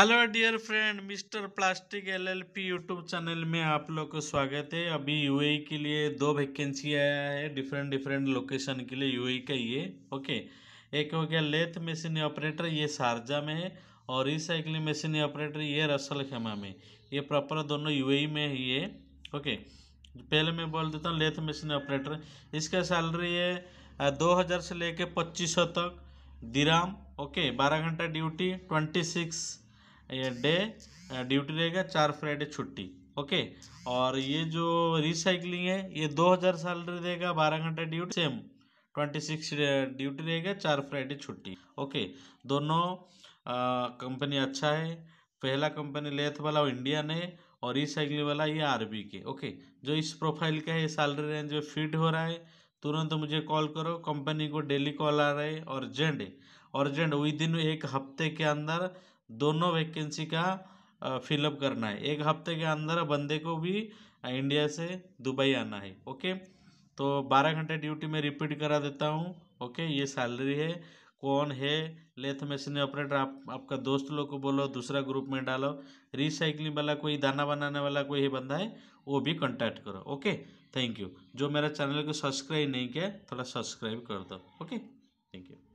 hello dear friend mister plastic LLP YouTube channel में आप लोग को स्वागत है अभी यूएई के लिए दो वैकेंसी आया है डिफरेंट डिफरेंट लोकेशन के लिए यूएई का ये ओके एक हो गया लेथ मशीन ऑपरेटर ये शारजा में है और रिसाइकिलिंग मशीन ऑपरेटर ये रसल खेमा में ये प्रॉपर दोनों यू में ही है ओके पहले मैं बोल देता हूँ लेथ मशीन ऑपरेटर इसका सैलरी है दो हज़ार से लेकर पच्चीस सौ तक दिराम ओके बारह घंटा duty twenty six day duty रहेगा चार फ्राइडे छुट्टी ओके और ये जो रिसाइकलिंग है ये दो हज़ार सैलरी देगा बारह घंटा duty same twenty six duty रहेगा चार फ्राइडे छुट्टी ओके दोनों कंपनी अच्छा है पहला कंपनी लेथ वाला वो इंडियन है और रिसाइकलिंग वाला ये आरबी के ओके जो इस प्रोफाइल का है सैलरी रेंज में फिट हो रहा है तुरंत मुझे कॉल करो कंपनी को डेली कॉल आ रहा है अर्जेंट अर्जेंट विद इन एक हफ्ते के अंदर दोनों वैकेंसी का फिलअप करना है एक हफ्ते के अंदर बंदे को भी इंडिया से दुबई आना है ओके तो बारह घंटे ड्यूटी में रिपीट करा देता हूँ ओके ये सैलरी है कौन है लेथ मशीन ऑपरेटर आप आपका दोस्त लोग को बोलो दूसरा ग्रुप में डालो रिसाइकलिंग वाला कोई दाना बनाने वाला कोई ही बंदा है वो भी कॉन्टैक्ट करो ओके थैंक यू जो मेरा चैनल को सब्सक्राइब नहीं किया थोड़ा सब्सक्राइब कर दो ओके थैंक यू